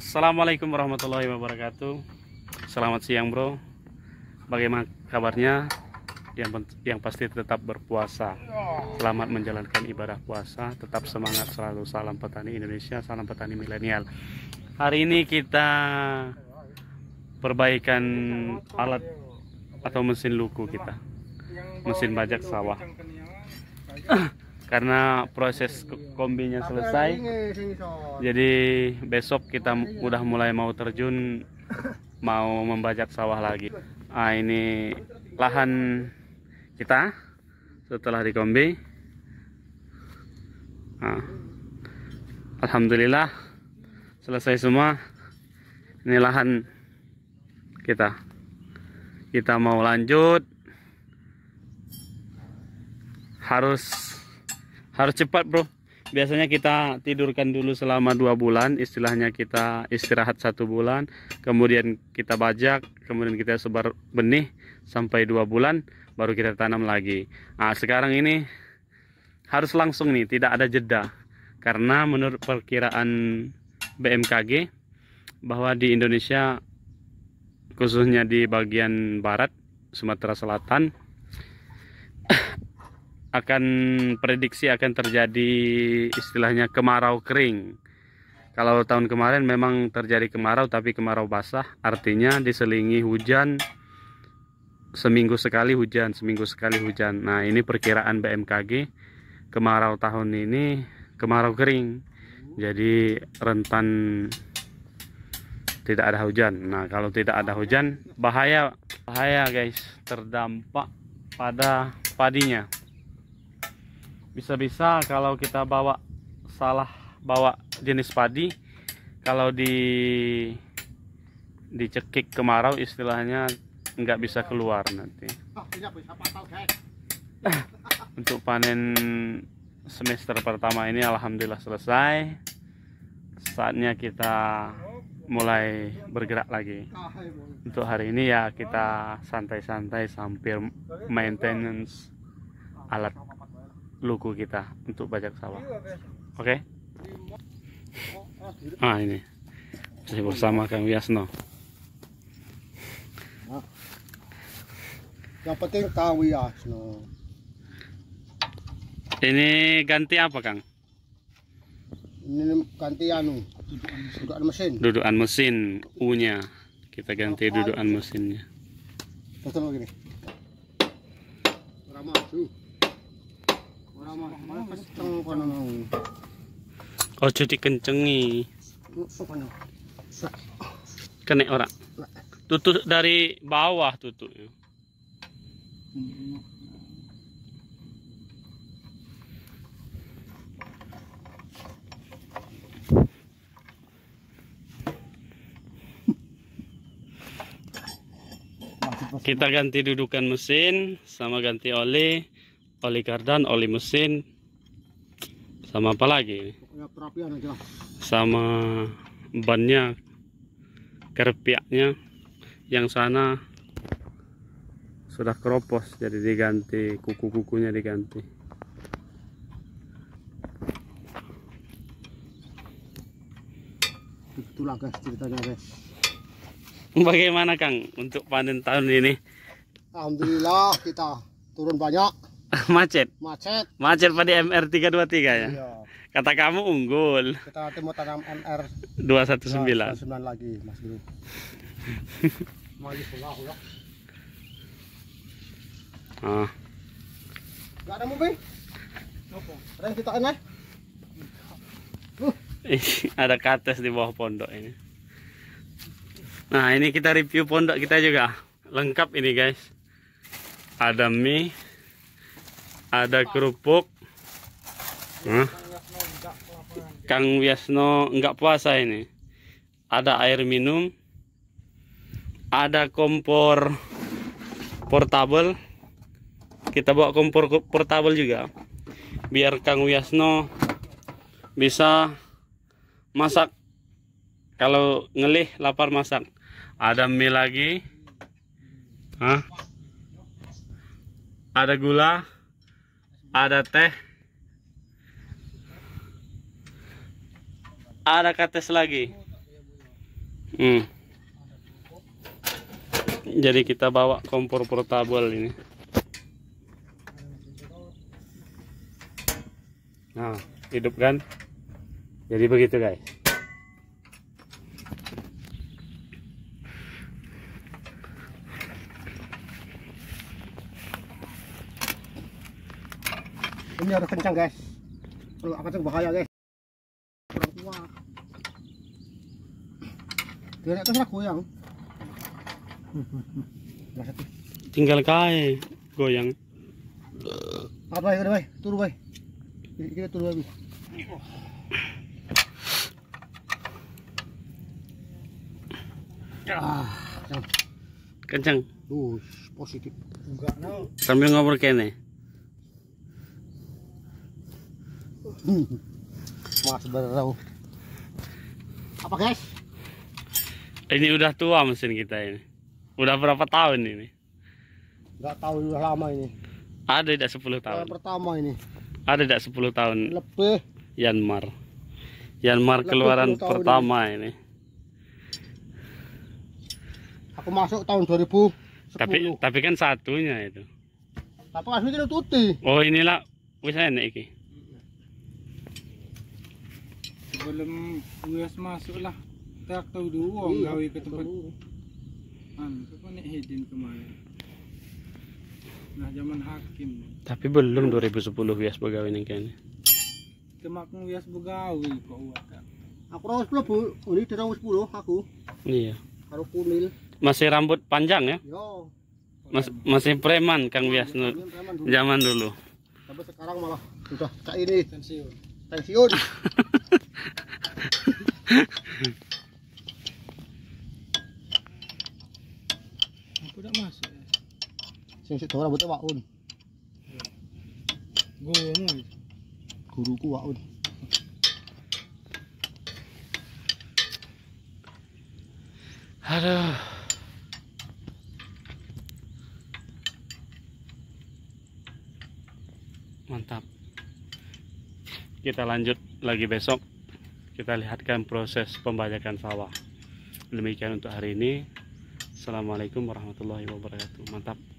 Assalamualaikum warahmatullahi wabarakatuh Selamat siang bro Bagaimana kabarnya yang, yang pasti tetap berpuasa Selamat menjalankan ibadah puasa Tetap semangat selalu Salam petani Indonesia Salam petani milenial Hari ini kita Perbaikan alat Atau mesin luku kita Mesin bajak sawah karena proses kombinya selesai jadi besok kita udah mulai mau terjun mau membajak sawah lagi nah ini lahan kita setelah dikombi nah, Alhamdulillah selesai semua ini lahan kita kita mau lanjut harus harus cepat bro biasanya kita tidurkan dulu selama dua bulan istilahnya kita istirahat satu bulan kemudian kita bajak kemudian kita sebar benih sampai dua bulan baru kita tanam lagi nah sekarang ini harus langsung nih tidak ada jeda karena menurut perkiraan BMKG bahwa di Indonesia khususnya di bagian barat Sumatera Selatan akan prediksi akan terjadi istilahnya kemarau kering. Kalau tahun kemarin memang terjadi kemarau tapi kemarau basah, artinya diselingi hujan seminggu sekali hujan, seminggu sekali hujan. Nah, ini perkiraan BMKG kemarau tahun ini kemarau kering. Jadi rentan tidak ada hujan. Nah, kalau tidak ada hujan bahaya bahaya guys, terdampak pada padinya bisa-bisa kalau kita bawa salah bawa jenis padi kalau di dicekik kemarau istilahnya nggak bisa keluar nanti untuk panen semester pertama ini alhamdulillah selesai saatnya kita mulai bergerak lagi untuk hari ini ya kita santai-santai sambil maintenance alat logo kita untuk bajak sawah iya, oke okay? ah ini masih bersama Kang Wiasno yang penting Kang Wiasno ini ganti apa Kang? ini ganti anu dudukan mesin dudukan mesin U nya kita ganti dudukan mesinnya Tetap begini ramah Oh jadi kencengi, Kena ora. Tutup dari bawah tutup. Kita ganti dudukan mesin sama ganti oli oli kardan, oli mesin, sama apa lagi? Sama bannya, kerpiaknya, yang sana sudah keropos, jadi diganti kuku-kukunya diganti. Itulah guys ceritanya guys. Bagaimana Kang untuk panen tahun ini? Alhamdulillah kita turun banyak. macet macet macet pada MR 323 ya iya. kata kamu unggul kita nanti mau tanam MR 219 219 lagi mas bro ya? ah. nggak ada mobil? Nopo. Reng kita enak. ada kates di bawah pondok ini. Nah, ini kita review pondok kita juga. Lengkap ini, guys. Ada mie ada kerupuk Hah? Kang Wiasno nggak puasa ini ada air minum ada kompor portable kita bawa kompor portable juga biar Kang Wiasno bisa masak kalau ngelih lapar masak ada mie lagi Hah? ada gula ada teh ada kates lagi hmm. jadi kita bawa kompor portable ini nah hidup kan jadi begitu guys ini harus kencang guys kalau angkat bahaya guys kurang kuat dia naik terserah goyang tinggal kai goyang apa ya udah turu bay kita turu bay ah, kencang. Uh, positif. Enggak, no. Sambil ngobrol kene. Mas berau. Apa guys? Ini udah tua mesin kita ini. Udah berapa tahun ini? Enggak tahu udah lama ini. Ada tidak 10 tahun? Yang pertama ini. Ada tidak 10 tahun? Lebih. Yanmar. Yanmar Lebih keluaran pertama ini. ini. Aku masuk tahun 2000 Tapi tapi kan satunya itu. Tapi aslinya itu tuti. Oh inilah wis enak sebelum US masuk lah tak tahu dulu orang oh, iya, yeah, gawe ke tempat mantap nak hidin kemarin nah zaman hakim tapi belum 2010 UAS begawe nih kayaknya kemak US begawe kok uak aku rawus pula bu ini di rawus puluh aku iya harus kunil masih rambut panjang ya Yo. Mas, masih preman Kang Wias zaman dulu tapi sekarang malah sudah kayak ini pensiun pensiun Aku tak masuk. Eh. Sing sik ora bote waun. Gomo. Guruku waun. Aduh. Mantap. Kita lanjut lagi besok kita lihatkan proses pembajakan sawah demikian untuk hari ini Assalamualaikum warahmatullahi wabarakatuh mantap